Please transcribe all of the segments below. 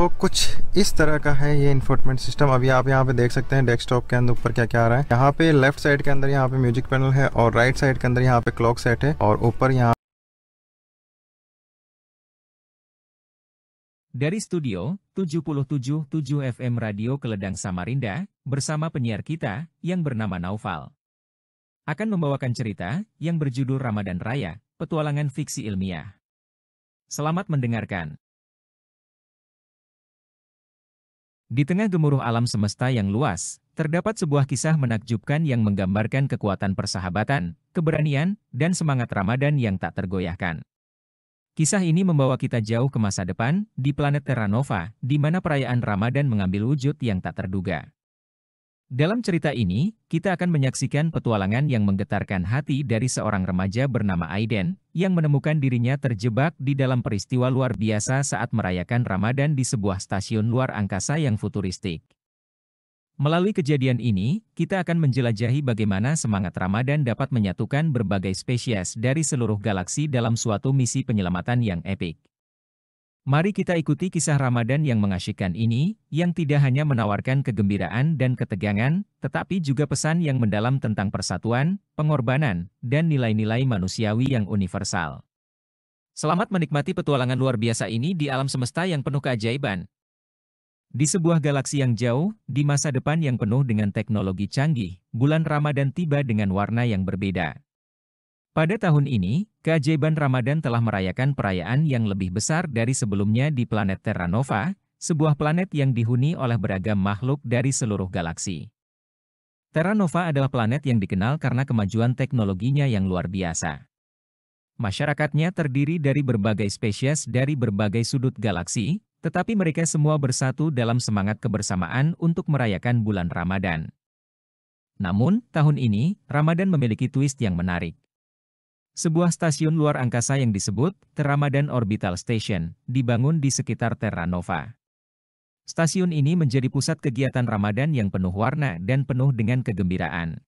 तो कुछ इस तरह का है ये इन्फोटमेंट सिस्टम अभी आप यहाँ पे देख सकते हैं डेस्कटॉप के अंदर ऊपर क्या क्या आ रहा है यहाँ पे लेफ्ट साइड के अंदर यहाँ पे म्यूजिक पैनल है और राइट साइड के अंदर यहाँ पे क्लॉक सेट है और ऊपर यहाँ Dari studio 77.7 FM Radio Keledang Samarinda, bersama penyiar kita yang bernama Naufal. Akan membawakan cerita yang berjudul Ramadan Raya, Petualangan Fiksi Ilmiah. Selamat mendengarkan. Di tengah gemuruh alam semesta yang luas, terdapat sebuah kisah menakjubkan yang menggambarkan kekuatan persahabatan, keberanian, dan semangat Ramadan yang tak tergoyahkan. Kisah ini membawa kita jauh ke masa depan, di planet Terra Nova, di mana perayaan Ramadan mengambil wujud yang tak terduga. Dalam cerita ini, kita akan menyaksikan petualangan yang menggetarkan hati dari seorang remaja bernama Aiden, yang menemukan dirinya terjebak di dalam peristiwa luar biasa saat merayakan Ramadan di sebuah stasiun luar angkasa yang futuristik. Melalui kejadian ini, kita akan menjelajahi bagaimana semangat Ramadan dapat menyatukan berbagai spesies dari seluruh galaksi dalam suatu misi penyelamatan yang epik. Mari kita ikuti kisah Ramadan yang mengasyikkan ini, yang tidak hanya menawarkan kegembiraan dan ketegangan, tetapi juga pesan yang mendalam tentang persatuan, pengorbanan, dan nilai-nilai manusiawi yang universal. Selamat menikmati petualangan luar biasa ini di alam semesta yang penuh keajaiban. Di sebuah galaksi yang jauh, di masa depan yang penuh dengan teknologi canggih, bulan Ramadan tiba dengan warna yang berbeda. Pada tahun ini, keajaiban Ramadan telah merayakan perayaan yang lebih besar dari sebelumnya di planet Terra Nova, sebuah planet yang dihuni oleh beragam makhluk dari seluruh galaksi. Terra Nova adalah planet yang dikenal karena kemajuan teknologinya yang luar biasa. Masyarakatnya terdiri dari berbagai spesies dari berbagai sudut galaksi, tetapi mereka semua bersatu dalam semangat kebersamaan untuk merayakan bulan Ramadan. Namun, tahun ini, Ramadan memiliki twist yang menarik. Sebuah stasiun luar angkasa yang disebut Teramadan Orbital Station dibangun di sekitar Terra Nova. Stasiun ini menjadi pusat kegiatan Ramadan yang penuh warna dan penuh dengan kegembiraan.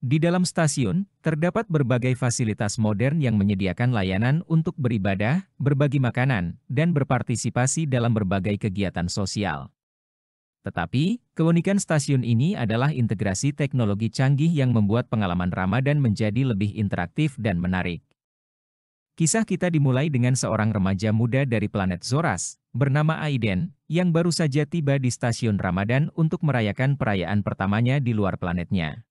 Di dalam stasiun, terdapat berbagai fasilitas modern yang menyediakan layanan untuk beribadah, berbagi makanan, dan berpartisipasi dalam berbagai kegiatan sosial. Tetapi, keunikan stasiun ini adalah integrasi teknologi canggih yang membuat pengalaman Ramadan menjadi lebih interaktif dan menarik. Kisah kita dimulai dengan seorang remaja muda dari planet Zoras, bernama Aiden, yang baru saja tiba di stasiun Ramadan untuk merayakan perayaan pertamanya di luar planetnya.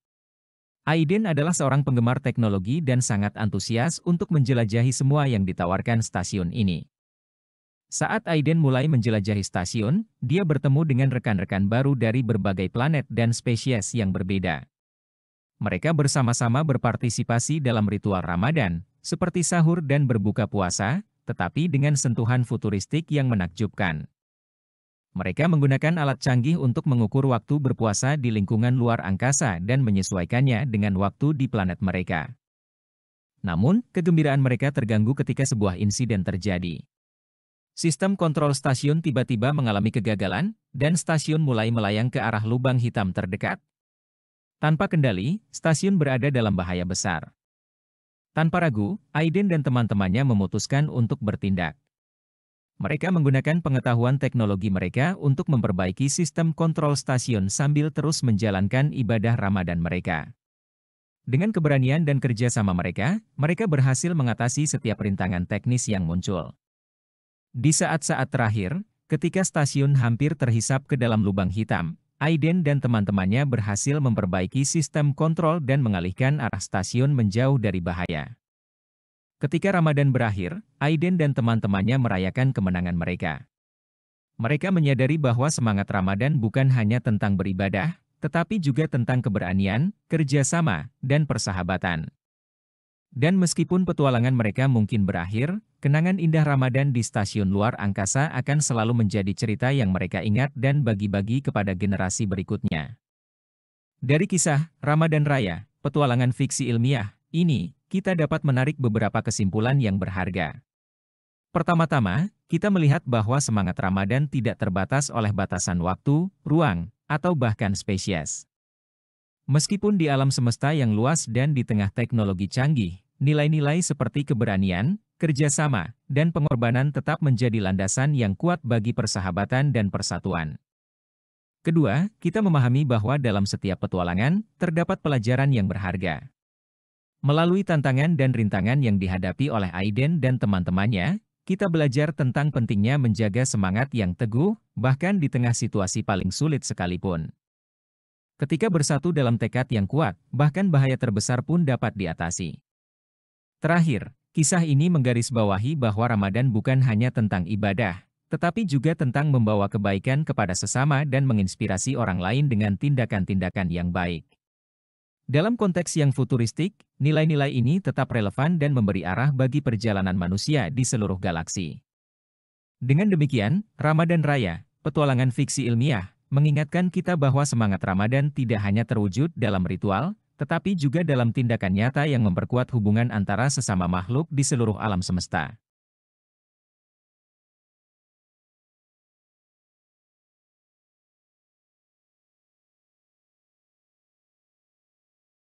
Aiden adalah seorang penggemar teknologi dan sangat antusias untuk menjelajahi semua yang ditawarkan stasiun ini. Saat Aiden mulai menjelajahi stasiun, dia bertemu dengan rekan-rekan baru dari berbagai planet dan spesies yang berbeda. Mereka bersama-sama berpartisipasi dalam ritual Ramadan, seperti sahur dan berbuka puasa, tetapi dengan sentuhan futuristik yang menakjubkan. Mereka menggunakan alat canggih untuk mengukur waktu berpuasa di lingkungan luar angkasa dan menyesuaikannya dengan waktu di planet mereka. Namun, kegembiraan mereka terganggu ketika sebuah insiden terjadi. Sistem kontrol stasiun tiba-tiba mengalami kegagalan, dan stasiun mulai melayang ke arah lubang hitam terdekat. Tanpa kendali, stasiun berada dalam bahaya besar. Tanpa ragu, Aiden dan teman-temannya memutuskan untuk bertindak. Mereka menggunakan pengetahuan teknologi mereka untuk memperbaiki sistem kontrol stasiun sambil terus menjalankan ibadah Ramadan mereka. Dengan keberanian dan kerja sama mereka, mereka berhasil mengatasi setiap rintangan teknis yang muncul. Di saat-saat terakhir, ketika stasiun hampir terhisap ke dalam lubang hitam, Aiden dan teman-temannya berhasil memperbaiki sistem kontrol dan mengalihkan arah stasiun menjauh dari bahaya. Ketika Ramadan berakhir, Aiden dan teman-temannya merayakan kemenangan mereka. Mereka menyadari bahwa semangat Ramadan bukan hanya tentang beribadah, tetapi juga tentang keberanian, kerjasama, dan persahabatan. Dan meskipun petualangan mereka mungkin berakhir, kenangan indah Ramadan di stasiun luar angkasa akan selalu menjadi cerita yang mereka ingat dan bagi-bagi kepada generasi berikutnya. Dari kisah Ramadan Raya, petualangan fiksi ilmiah, ini, kita dapat menarik beberapa kesimpulan yang berharga. Pertama-tama, kita melihat bahwa semangat Ramadan tidak terbatas oleh batasan waktu, ruang, atau bahkan spesies. Meskipun di alam semesta yang luas dan di tengah teknologi canggih, nilai-nilai seperti keberanian, kerjasama, dan pengorbanan tetap menjadi landasan yang kuat bagi persahabatan dan persatuan. Kedua, kita memahami bahwa dalam setiap petualangan, terdapat pelajaran yang berharga. Melalui tantangan dan rintangan yang dihadapi oleh Aiden dan teman-temannya, kita belajar tentang pentingnya menjaga semangat yang teguh, bahkan di tengah situasi paling sulit sekalipun. Ketika bersatu dalam tekad yang kuat, bahkan bahaya terbesar pun dapat diatasi. Terakhir, kisah ini menggarisbawahi bahwa Ramadan bukan hanya tentang ibadah, tetapi juga tentang membawa kebaikan kepada sesama dan menginspirasi orang lain dengan tindakan-tindakan yang baik. Dalam konteks yang futuristik, nilai-nilai ini tetap relevan dan memberi arah bagi perjalanan manusia di seluruh galaksi. Dengan demikian, Ramadan Raya, petualangan fiksi ilmiah, mengingatkan kita bahwa semangat Ramadan tidak hanya terwujud dalam ritual, tetapi juga dalam tindakan nyata yang memperkuat hubungan antara sesama makhluk di seluruh alam semesta.